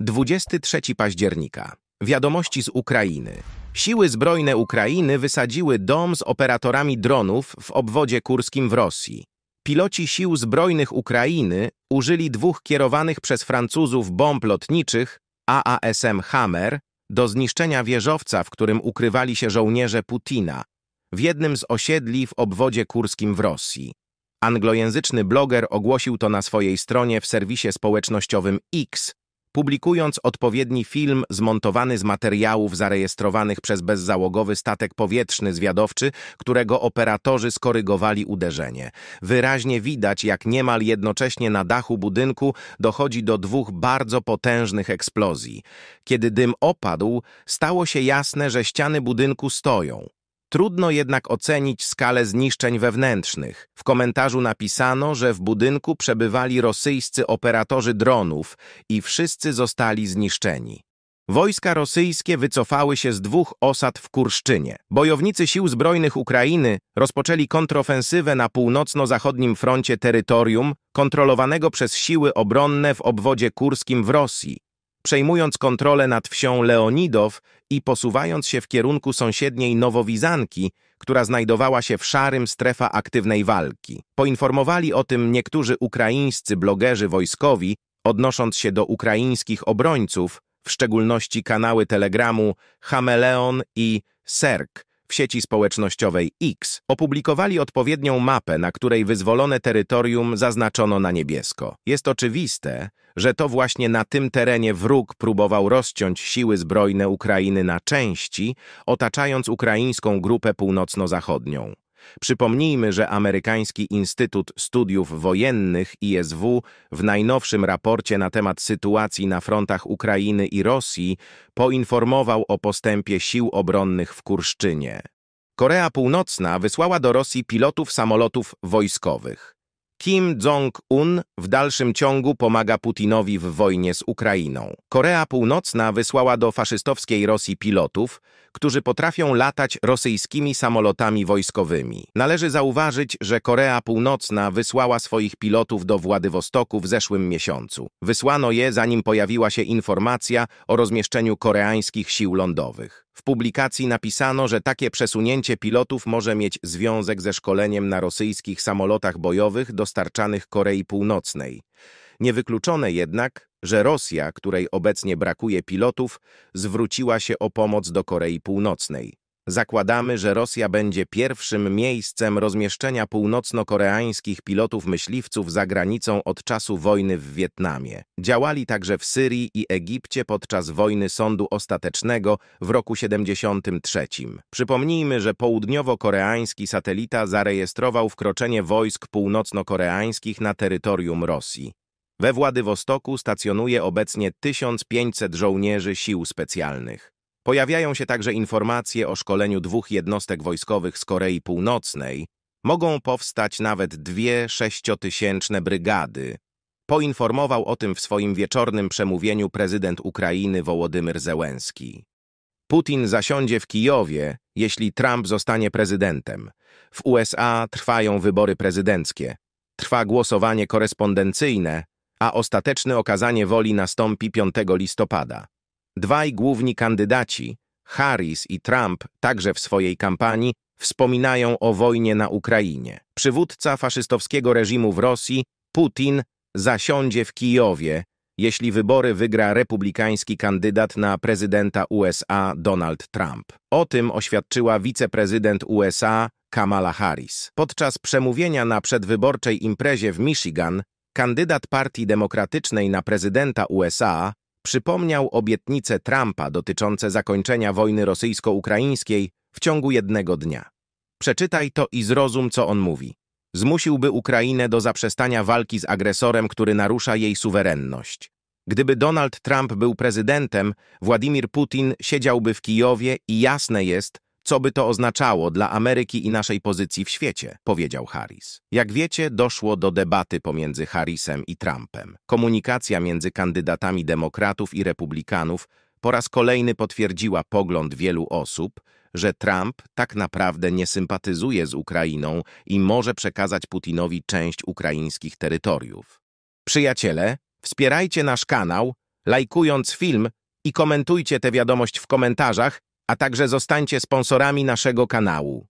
23 października. Wiadomości z Ukrainy. Siły zbrojne Ukrainy wysadziły dom z operatorami dronów w obwodzie kurskim w Rosji. Piloci sił zbrojnych Ukrainy użyli dwóch kierowanych przez Francuzów bomb lotniczych AASM Hammer do zniszczenia wieżowca, w którym ukrywali się żołnierze Putina, w jednym z osiedli w obwodzie kurskim w Rosji. Anglojęzyczny bloger ogłosił to na swojej stronie w serwisie społecznościowym X, publikując odpowiedni film zmontowany z materiałów zarejestrowanych przez bezzałogowy statek powietrzny zwiadowczy, którego operatorzy skorygowali uderzenie. Wyraźnie widać, jak niemal jednocześnie na dachu budynku dochodzi do dwóch bardzo potężnych eksplozji. Kiedy dym opadł, stało się jasne, że ściany budynku stoją. Trudno jednak ocenić skalę zniszczeń wewnętrznych. W komentarzu napisano, że w budynku przebywali rosyjscy operatorzy dronów i wszyscy zostali zniszczeni. Wojska rosyjskie wycofały się z dwóch osad w Kurszczynie. Bojownicy Sił Zbrojnych Ukrainy rozpoczęli kontrofensywę na północno-zachodnim froncie terytorium kontrolowanego przez siły obronne w obwodzie kurskim w Rosji przejmując kontrolę nad wsią Leonidow i posuwając się w kierunku sąsiedniej Nowowizanki, która znajdowała się w szarym strefa aktywnej walki. Poinformowali o tym niektórzy ukraińscy blogerzy wojskowi, odnosząc się do ukraińskich obrońców, w szczególności kanały Telegramu Chameleon i Serk, w sieci społecznościowej X opublikowali odpowiednią mapę, na której wyzwolone terytorium zaznaczono na niebiesko. Jest oczywiste, że to właśnie na tym terenie wróg próbował rozciąć siły zbrojne Ukrainy na części, otaczając ukraińską grupę północno-zachodnią. Przypomnijmy, że Amerykański Instytut Studiów Wojennych ISW w najnowszym raporcie na temat sytuacji na frontach Ukrainy i Rosji poinformował o postępie sił obronnych w Kurszczynie. Korea Północna wysłała do Rosji pilotów samolotów wojskowych. Kim Jong-un w dalszym ciągu pomaga Putinowi w wojnie z Ukrainą. Korea Północna wysłała do faszystowskiej Rosji pilotów, którzy potrafią latać rosyjskimi samolotami wojskowymi. Należy zauważyć, że Korea Północna wysłała swoich pilotów do Władywostoku w zeszłym miesiącu. Wysłano je, zanim pojawiła się informacja o rozmieszczeniu koreańskich sił lądowych. W publikacji napisano, że takie przesunięcie pilotów może mieć związek ze szkoleniem na rosyjskich samolotach bojowych dostarczanych Korei Północnej. Niewykluczone jednak, że Rosja, której obecnie brakuje pilotów, zwróciła się o pomoc do Korei Północnej. Zakładamy, że Rosja będzie pierwszym miejscem rozmieszczenia północno-koreańskich pilotów myśliwców za granicą od czasu wojny w Wietnamie. Działali także w Syrii i Egipcie podczas wojny sądu ostatecznego w roku 73. Przypomnijmy, że południowo-koreański satelita zarejestrował wkroczenie wojsk północno-koreańskich na terytorium Rosji. We Władywostoku stacjonuje obecnie 1500 żołnierzy sił specjalnych. Pojawiają się także informacje o szkoleniu dwóch jednostek wojskowych z Korei Północnej. Mogą powstać nawet dwie sześciotysięczne brygady. Poinformował o tym w swoim wieczornym przemówieniu prezydent Ukrainy Wołodymyr Zełenski. Putin zasiądzie w Kijowie, jeśli Trump zostanie prezydentem. W USA trwają wybory prezydenckie, trwa głosowanie korespondencyjne, a ostateczne okazanie woli nastąpi 5 listopada. Dwaj główni kandydaci, Harris i Trump, także w swojej kampanii wspominają o wojnie na Ukrainie. Przywódca faszystowskiego reżimu w Rosji, Putin, zasiądzie w Kijowie, jeśli wybory wygra republikański kandydat na prezydenta USA Donald Trump. O tym oświadczyła wiceprezydent USA Kamala Harris. Podczas przemówienia na przedwyborczej imprezie w Michigan kandydat Partii Demokratycznej na prezydenta USA przypomniał obietnice Trumpa dotyczące zakończenia wojny rosyjsko-ukraińskiej w ciągu jednego dnia. Przeczytaj to i zrozum, co on mówi. Zmusiłby Ukrainę do zaprzestania walki z agresorem, który narusza jej suwerenność. Gdyby Donald Trump był prezydentem, Władimir Putin siedziałby w Kijowie i jasne jest, co by to oznaczało dla Ameryki i naszej pozycji w świecie, powiedział Harris. Jak wiecie, doszło do debaty pomiędzy Harrisem i Trumpem. Komunikacja między kandydatami demokratów i republikanów po raz kolejny potwierdziła pogląd wielu osób, że Trump tak naprawdę nie sympatyzuje z Ukrainą i może przekazać Putinowi część ukraińskich terytoriów. Przyjaciele, wspierajcie nasz kanał, lajkując film i komentujcie tę wiadomość w komentarzach, a także zostańcie sponsorami naszego kanału.